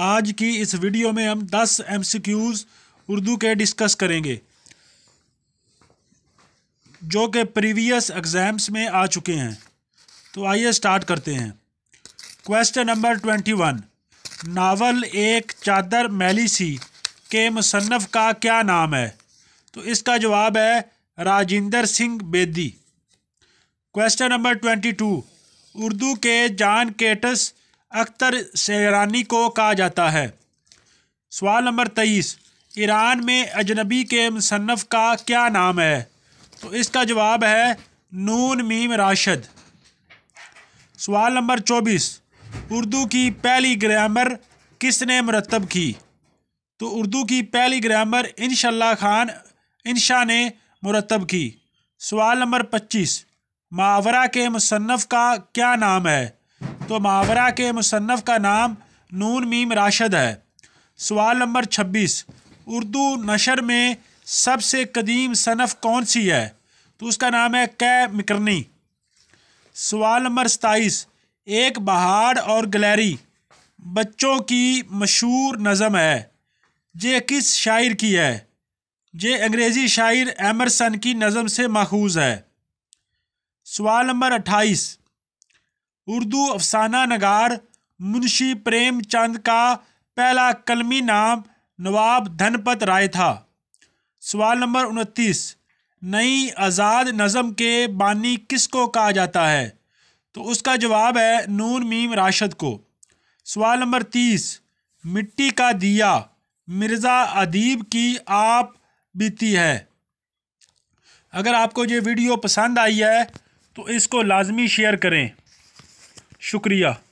आज की इस वीडियो में हम 10 एमसीक्यूज़ उर्दू के डिस्कस करेंगे जो कि प्रीवियस एग्ज़ाम्स में आ चुके हैं तो आइए स्टार्ट करते हैं question number twenty one novel Ek Chadar मैली सी के मुसन्फ का क्या नाम है तो इसका जवाब है Rajendra Singh Bedi question number twenty two Urdu के जान केटस अख्तर सहरानी को कहा जाता है सवाल नंबर तेईस ईरान में अजनबी के मुसनफ़ का क्या नाम है तो इसका जवाब है नून मीम राशद सवाल नंबर चौबीस उर्दू की पहली ग्रामर किसने मरतब की तो उर्दू की पहली ग्रामर इनशल्ला खान इनशा ने मुरतब की सवाल नंबर पच्चीस मावरा के मुसनफ़ का क्या नाम है तो मुहावरा के मुसनफ़ का नाम नून मीम राशद है सवाल नंबर छब्बीस उर्दू नशर में सबसे कदीम सनफ़ कौन सी है तो उसका नाम है कै मिकरनी सवाल नंबर सताईस एक बहाड़ और गलेरी बच्चों की मशहूर नज़म है ये किस शायर की है ये अंग्रेज़ी शायर एमरसन की नज़म से माखूज है सवाल नंबर अट्ठाईस उर्दू अफसाना नगार मुंशी प्रेमचंद का पहला कलमी नाम नवाब धनपत राय था सवाल नंबर उनतीस नई आज़ाद नज़म के बानी किसको कहा जाता है तो उसका जवाब है नून मीम राशद को सवाल नंबर तीस मिट्टी का दिया मिर्ज़ा अदीब की आप बीती है अगर आपको ये वीडियो पसंद आई है तो इसको लाजमी शेयर करें शुक्रिया